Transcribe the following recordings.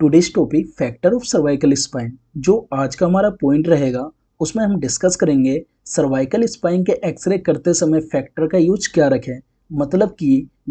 today's topic factor of cervical spine जो आज का हमारा पॉइंट रहेगा उसमें हम डिस्कस करेंगे सर्वाइकल स्पाइन के एक्सरे करते समय फैक्टर का यूज क्या रखें मतलब कि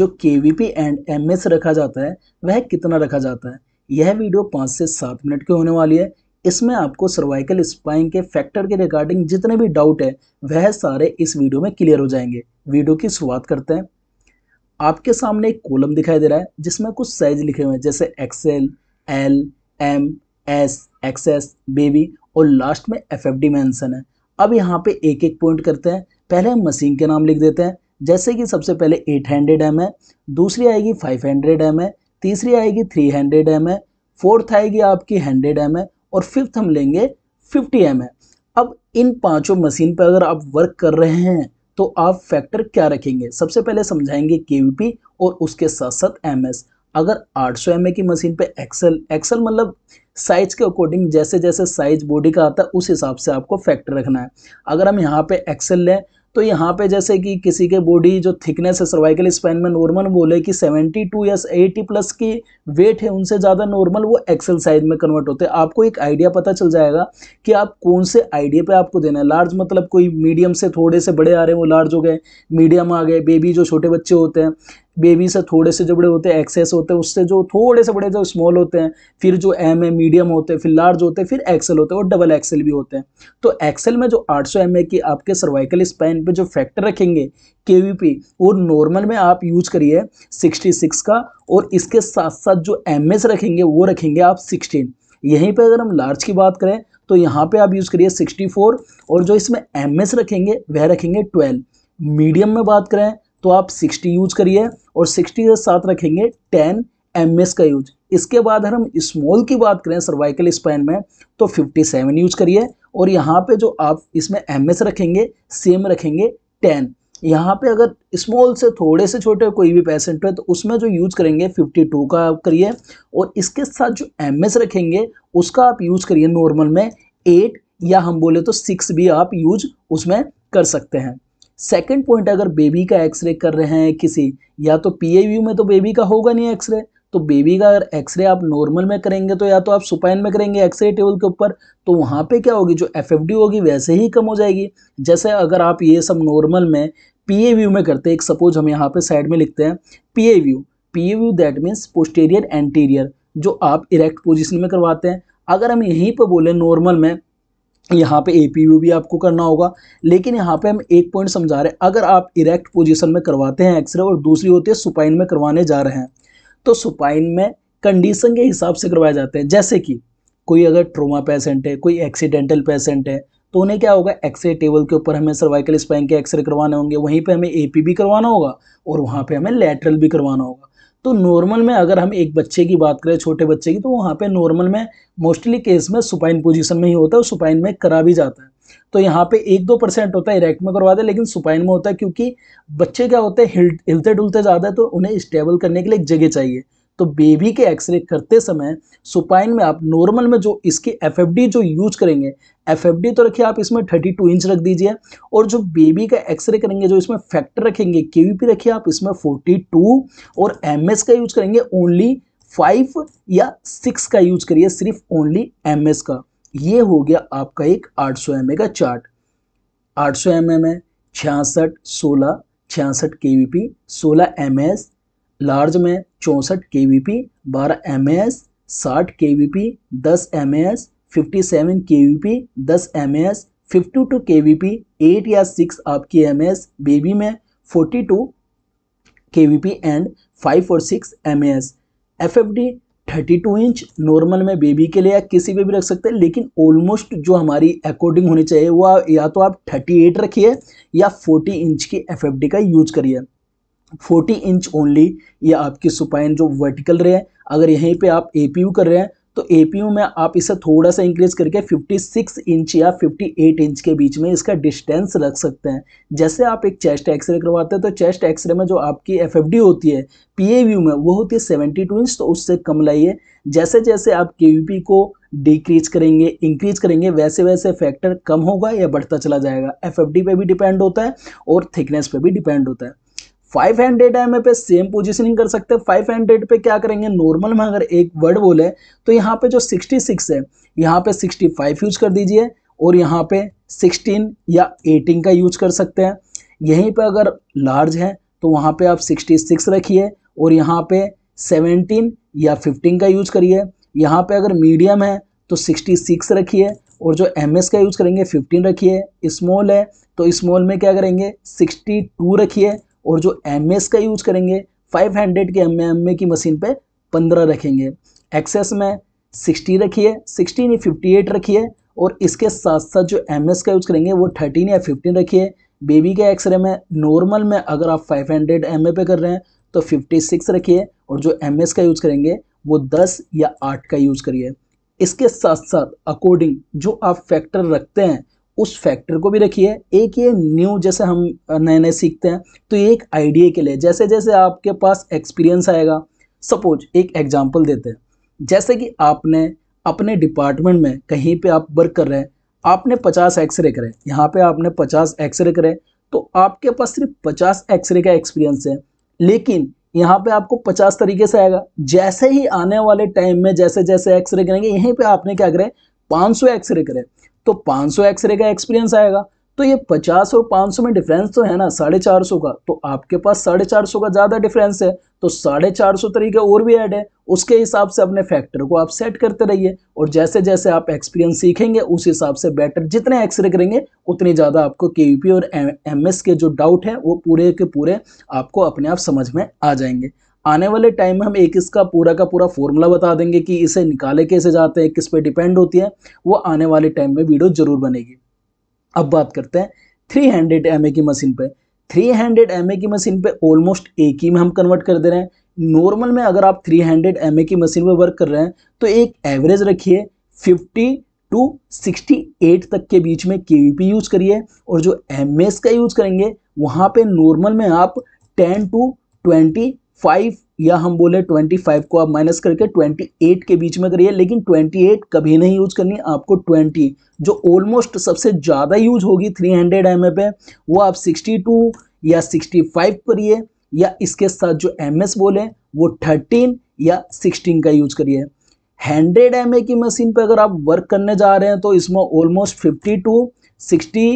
जो K V P and M S रखा जाता है वह कितना रखा जाता है यह वीडियो पाँच से सात मिनट की होने वाली है इसमें आपको सर्वाइकल स्पाइन के फैक्टर के रिगार्डिंग जितने भी डाउट है वह सारे इस वीडियो में क्लियर हो जाएंगे वीडियो की शुरुआत करते हैं आपके सामने एक कॉलम दिखाई दे रहा है जिसमें कुछ साइज लिखे हुए हैं जैसे XL L M S XS baby और लास्ट में एफ एफ डी मैंसन है अब यहाँ पे एक एक पॉइंट करते हैं पहले हम मशीन के नाम लिख देते हैं जैसे कि सबसे पहले एट हंड्रेड एम है दूसरी आएगी फाइव हंड्रेड एम है तीसरी आएगी थ्री हंड्रेड एम है फोर्थ आएगी आपकी हंड्रेड एम है और फिफ्थ हम लेंगे फिफ्टी एम है अब इन पांचों मशीन पर अगर आप वर्क कर रहे हैं तो आप फैक्टर क्या रखेंगे सबसे पहले समझाएंगे के और उसके साथ साथ एम अगर 800 सौ की मशीन पे एक्सल एक्सल मतलब साइज के अकॉर्डिंग जैसे जैसे साइज बॉडी का आता है उस हिसाब से आपको फैक्टर रखना है अगर हम यहाँ पे एक्सल लें तो यहाँ पे जैसे कि किसी के बॉडी जो थिकनेस है सर्वाइकल स्पाइन में नॉर्मल बोले कि 72 या 80 प्लस की वेट है उनसे ज़्यादा नॉर्मल वो एक्सेल साइज में कन्वर्ट होते हैं आपको एक आइडिया पता चल जाएगा कि आप कौन से आइडिया पे आपको देना है लार्ज मतलब कोई मीडियम से थोड़े से बड़े आ रहे हैं वो लार्ज हो गए मीडियम आ गए बेबी जो छोटे बच्चे होते हैं बेबी से थोड़े से जो बड़े होते हैं एक्सेस होते हैं उससे जो थोड़े से बड़े जो स्मॉल होते हैं फिर जो एम है मीडियम होते हैं फिर लार्ज होते हैं फिर एक्सेल होते हैं और डबल एक्सेल भी होते हैं तो एक्सेल में जो 800 सौ एम की आपके सर्वाइकल स्पाइन पे जो फैक्टर रखेंगे के और नॉर्मल में आप यूज करिए 66 का और इसके साथ साथ जो एम रखेंगे वो रखेंगे आप 16 यहीं पे अगर हम लार्ज की बात करें तो यहाँ पे आप यूज़ करिए 64 और जो इसमें एम रखेंगे वह रखेंगे 12 मीडियम में बात करें तो आप 60 यूज करिए और 60 के साथ रखेंगे 10 एम का यूज इसके बाद अगर हम स्मॉल की बात करें सर्वाइकल स्पाइन में तो 57 यूज करिए और यहाँ पे जो आप इसमें एम रखेंगे सेम रखेंगे टेन यहाँ पे अगर स्मॉल से थोड़े से छोटे कोई भी पेशेंट है तो उसमें जो यूज़ करेंगे 52 का आप करिए और इसके साथ जो एम रखेंगे उसका आप यूज़ करिए नॉर्मल में एट या हम बोले तो सिक्स भी आप यूज उसमें कर सकते हैं सेकेंड पॉइंट अगर बेबी का एक्सरे कर रहे हैं किसी या तो पी में तो बेबी का होगा नहीं एक्सरे तो बेबी का अगर एक्सरे आप नॉर्मल में करेंगे तो या तो आप सुपाइन में करेंगे एक्सरे टेबल के ऊपर तो वहाँ पे क्या होगी जो एफ होगी वैसे ही कम हो जाएगी जैसे अगर आप ये सब नॉर्मल में पी व्यू में करते हैं एक सपोज हम यहाँ पे साइड में लिखते हैं P view P view that means posterior anterior जो आप इरेक्ट पोजिशन में करवाते हैं अगर हम यहीं पर बोलें नॉर्मल में यहाँ पे ए भी आपको करना होगा लेकिन यहाँ पे हम एक पॉइंट समझा रहे हैं अगर आप इरेक्ट पोजीशन में करवाते हैं एक्सरे और दूसरी होती है सुपाइन में करवाने जा रहे हैं तो सुपाइन में कंडीशन के हिसाब से करवाए जाते हैं जैसे कि कोई अगर ट्रोमा पेशेंट है कोई एक्सीडेंटल पेशेंट है तो उन्हें क्या होगा एक्सरे टेबल के ऊपर हमें सर्वाइकल स्पाइन के एक्सरे करवाने होंगे वहीं पे हमें एपी भी करवाना होगा और वहाँ पे हमें लेटरल भी करवाना होगा तो नॉर्मल में अगर हम एक बच्चे की बात करें छोटे बच्चे की तो वहाँ पे नॉर्मल में मोस्टली केस में सुपाइन पोजीशन में ही होता है और सुपाइन में करा भी जाता है तो यहाँ पे एक दो परसेंट होता है इरेक्ट में करवा दे लेकिन सुपाइन में होता है क्योंकि बच्चे क्या होते हैं हिल हिलते डुलते ज़्यादा है तो उन्हें स्टेबल करने के लिए एक जगह चाहिए तो बेबी के एक्सरे करते समय सुपाइन में आप नॉर्मल में जो इसके एफ जो यूज करेंगे एफ तो रखिए आप इसमें 32 इंच रख दीजिए और जो बेबी का एक्सरे करेंगे जो इसमें फैक्टर रखेंगे के रखिए आप इसमें फोर्टी और एम का यूज करेंगे ओनली फाइव या सिक्स का यूज करिए सिर्फ ओनली एम का ये हो गया आपका एक 800 सौ का चार्ट 800 सौ एम है छियासठ सोलह छियासठ के वी पी सोलह एम लार्ज में चौंसठ के वी पी बारह एम एस साठ के वी पी दस M S fifty seven K V P दस M S fifty two K V P eight या सिक्स आपकी एम एस बेबी में forty two K V P and five और six M S F F D thirty two inch normal में baby के लिए या किसी पे भी रख सकते हैं लेकिन ऑलमोस्ट जो हमारी अकॉर्डिंग होनी चाहिए वो या तो आप थर्टी एट रखिए या फोर्टी इंच की एफ एफ डी का यूज करिए फोर्टी इंच ओनली ये आपकी सुपाइन जो वर्टिकल रे है अगर यहीं पे आप ए कर रहे हैं तो ए में आप इसे थोड़ा सा इंक्रीज करके 56 इंच या 58 इंच के बीच में इसका डिस्टेंस रख सकते हैं जैसे आप एक चेस्ट एक्सरे करवाते हैं तो चेस्ट एक्सरे में जो आपकी एफ होती है पी में वो होती है 72 इंच तो उससे कम लाइए जैसे जैसे आप के को डिक्रीज करेंगे इंक्रीज करेंगे वैसे वैसे फैक्टर कम होगा या बढ़ता चला जाएगा एफ पे भी डिपेंड होता है और थिकनेस पे भी डिपेंड होता है फाइव हंड्रेड एम पे सेम पोजिशनिंग कर सकते हैं फाइव हंड्रेड पे क्या करेंगे नॉर्मल में अगर एक वर्ड बोले तो यहाँ पे जो सिक्सटी सिक्स है यहाँ पे सिक्सटी फाइव यूज कर दीजिए और यहाँ पे सिक्सटीन या एटीन का यूज कर सकते हैं यहीं पे अगर लार्ज है तो वहाँ पे आप सिक्सटी सिक्स रखिए और यहाँ पे सेवनटीन या फिफ्टीन का यूज करिए यहाँ पे अगर मीडियम है तो सिक्सटी सिक्स रखिए और जो एम एस का यूज करेंगे फिफ्टीन रखिए स्मॉल है तो स्मॉल में क्या करेंगे सिक्सटी टू रखिए और जो एम का यूज करेंगे 500 के एम एम की मशीन पे 15 रखेंगे एक्सेस में 60 रखिए या फिफ्टी 58 रखिए और इसके साथ साथ जो एम का यूज करेंगे वो 13 या 15 रखिए बेबी के एक्सरे में नॉर्मल में अगर आप 500 हंड्रेड एम पे कर रहे हैं तो 56 रखिए और जो एम का यूज करेंगे वो 10 या 8 का यूज करिए इसके साथ साथ अकॉर्डिंग जो आप फैक्टर रखते हैं उस फैक्टर को भी रखिए एक ये न्यू जैसे हम नए नए सीखते हैं तो ये एक आइडिया के लिए जैसे जैसे आपके पास एक्सपीरियंस आएगा सपोज एक एग्जाम्पल देते हैं जैसे कि आपने अपने डिपार्टमेंट में कहीं पे आप वर्क कर रहे हैं आपने पचास एक्सरे करे यहाँ पे आपने पचास एक्सरे करे तो आपके पास सिर्फ पचास एक्सरे का एक्सपीरियंस है लेकिन यहाँ पे आपको पचास तरीके से आएगा जैसे ही आने वाले टाइम में जैसे जैसे एक्सरे करेंगे यहीं पे आपने क्या करें पाँच सौ एक्सरे करें तो 500 सौ एक्सरे का एक्सपीरियंस आएगा तो ये 50 और 500 में डिफरेंस तो है ना साढ़े चार सौ का तो आपके पास साढ़े चार सौ का ज़्यादा डिफरेंस है तो साढ़े चार सौ तरीके और भी ऐड है उसके हिसाब से अपने फैक्टर को आप सेट करते रहिए और जैसे जैसे आप एक्सपीरियंस सीखेंगे उस हिसाब से बेटर जितने एक्सरे करेंगे उतनी ज़्यादा आपको के और एम के जो डाउट है वो पूरे के पूरे आपको अपने आप समझ में आ जाएंगे आने वाले टाइम में हम एक इसका पूरा का पूरा फॉर्मूला बता देंगे कि इसे निकाले कैसे जाते हैं किस पे डिपेंड होती है वो आने वाले टाइम में वीडियो जरूर बनेगी अब बात करते हैं थ्री हंड्रेड एम की मशीन पे थ्री हंड्रेड एम की मशीन पे ऑलमोस्ट एक ही में हम कन्वर्ट कर दे रहे हैं नॉर्मल में अगर आप थ्री हंड्रेड एम की मशीन पर वर्क कर रहे हैं तो एक एवरेज रखिए फिफ्टी टू 68 तक के बीच में के यूज करिए और जो एम का यूज करेंगे वहाँ पे नॉर्मल में आप 10 टू ट्वेंटी फाइव या हम बोले ट्वेंटी फाइव को आप माइनस करके ट्वेंटी एट के बीच में करिए लेकिन ट्वेंटी एट कभी नहीं यूज करनी आपको ट्वेंटी जो ऑलमोस्ट सबसे ज़्यादा यूज होगी थ्री हंड्रेड एम पे वो आप सिक्सटी टू या सिक्सटी फाइव करिए या इसके साथ जो एम एस बोले वो थर्टीन या सिक्सटीन का यूज करिए हंड्रेड एम की मशीन पर अगर आप वर्क करने जा रहे हैं तो इसमें almost fifty two sixty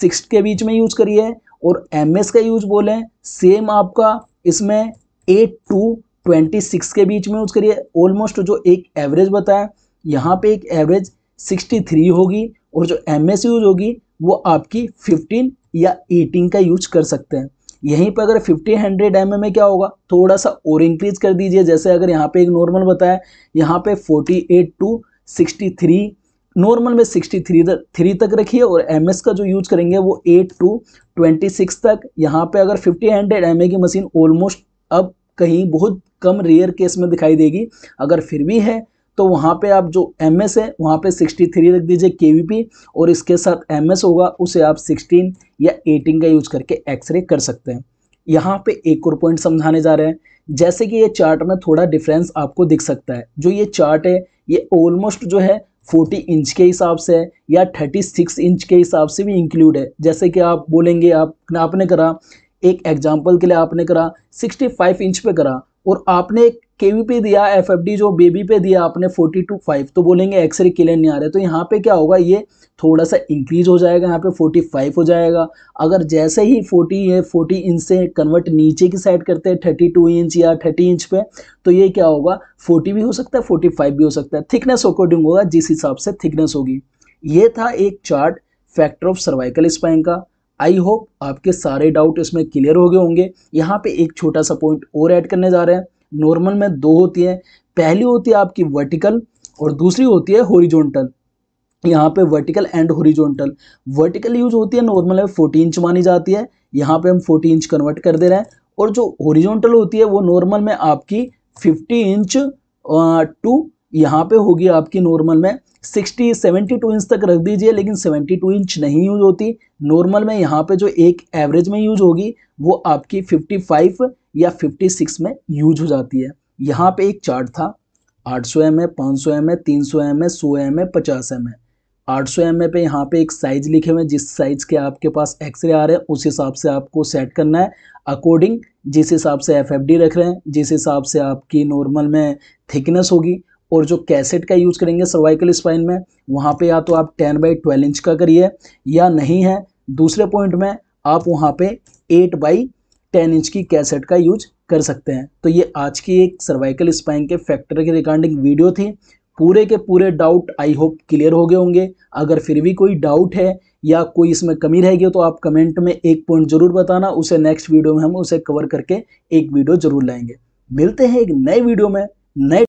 six के बीच में यूज करिए और एम का यूज बोलें सेम आपका इसमें एट टू ट्वेंटी सिक्स के बीच में यूज करिए ऑलमोस्ट जो एक एवरेज बताया यहाँ पे एक एवरेज सिक्सटी थ्री होगी और जो एम एस यूज होगी वो आपकी फिफ्टीन या एटीन का यूज कर सकते हैं यहीं पर अगर फिफ्टी हंड्रेड एम में क्या होगा थोड़ा सा और इंक्रीज कर दीजिए जैसे अगर यहाँ पे एक नॉर्मल बताया यहाँ पे forty eight to sixty three normal में सिक्सटी थ्री थ्री तक रखिए और एम का जो यूज करेंगे वो एट टू ट्वेंटी सिक्स तक यहाँ पे अगर फिफ्टी हंड्रेड एम की मशीन ऑलमोस्ट अब कहीं बहुत कम रेयर केस में दिखाई देगी अगर फिर भी है तो वहाँ पे आप जो एम एस है वहाँ पे 63 रख दीजिए के वी पी और इसके साथ एम एस होगा उसे आप 16 या 18 का यूज करके एक्सरे कर सकते हैं यहाँ पे एक और पॉइंट समझाने जा रहे हैं जैसे कि ये चार्ट में थोड़ा डिफरेंस आपको दिख सकता है जो ये चार्ट है ये ऑलमोस्ट जो है 40 इंच के हिसाब से है या 36 इंच के हिसाब से भी इंक्लूड है जैसे कि आप बोलेंगे आप आपने करा एक एग्जाम्पल के लिए आपने करा 65 इंच पे करा और आपने के वी पे दिया एफ एफ डी जो बेबी पे दिया आपने फोर्टी टू फाइव तो बोलेंगे एक्सरे क्लियर नहीं आ रहे तो यहाँ पे क्या होगा ये थोड़ा सा इंक्रीज हो जाएगा यहाँ पे फोर्टी फाइव हो जाएगा अगर जैसे ही फोर्टी या फोर्टी इंच से कन्वर्ट नीचे की साइड करते हैं थर्टी टू इंच या थर्टी इंच पे तो ये क्या होगा फोर्टी भी हो सकता है फोर्टी फाइव भी हो सकता है थिकनेस अकॉर्डिंग होगा जिस हिसाब से थिकनेस होगी ये था एक chart factor of cervical spine का आई होप आपके सारे डाउट इसमें क्लियर हो गए होंगे यहाँ पे एक छोटा सा पॉइंट और ऐड करने जा रहे हैं नॉर्मल में दो होती हैं पहली होती है आपकी वर्टिकल और दूसरी होती है होरिजोनटल यहाँ पे vertical and horizontal vertical use होती है नॉर्मल में फोर्टी इंच मानी जाती है यहाँ पे हम फोर्टी इंच कन्वर्ट कर दे रहे हैं और जो होरिजोनटल होती है वो नॉर्मल में आपकी फिफ्टी इंच टू यहाँ पे होगी आपकी नॉर्मल में सिक्सटी सेवेंटी टू इंच तक रख दीजिए लेकिन सेवेंटी टू इंच नहीं यूज होती नॉर्मल में यहाँ पे जो एक एवरेज में यूज होगी वो आपकी फिफ्टी फाइव या फिफ्टी सिक्स में यूज हो जाती है यहाँ पे एक चार्ट था आठ सौ एम ए पाँच सौ एम ए तीन सौ एम ए सौ एम ए पचास एम ए आठ सौ एम ए पे यहाँ पे एक साइज लिखे हुए हैं जिस साइज के आपके पास एक्सरे आ रहे हैं उस हिसाब से आपको सेट करना है अकॉर्डिंग जिस हिसाब से एफ एफ डी रख रहे हैं जिस हिसाब से आपकी नॉर्मल में थिकनेस होगी और जो कैसेट का यूज़ करेंगे सर्वाइकल स्पाइन में वहाँ पे या तो आप टेन बाई ट्वेल्व इंच का करिए या नहीं है दूसरे पॉइंट में आप वहाँ पे एट बाई टेन इंच की कैसेट का यूज कर सकते हैं तो ये आज की एक सर्वाइकल स्पाइन के फैक्टर के रिगार्डिंग वीडियो थी पूरे के पूरे डाउट आई होप क्लियर हो गए होंगे अगर फिर भी कोई डाउट है या कोई इसमें कमी रहेगी तो आप कमेंट में एक पॉइंट ज़रूर बताना उसे नेक्स्ट वीडियो में हम उसे कवर करके एक वीडियो ज़रूर लाएंगे मिलते हैं एक नए वीडियो में नए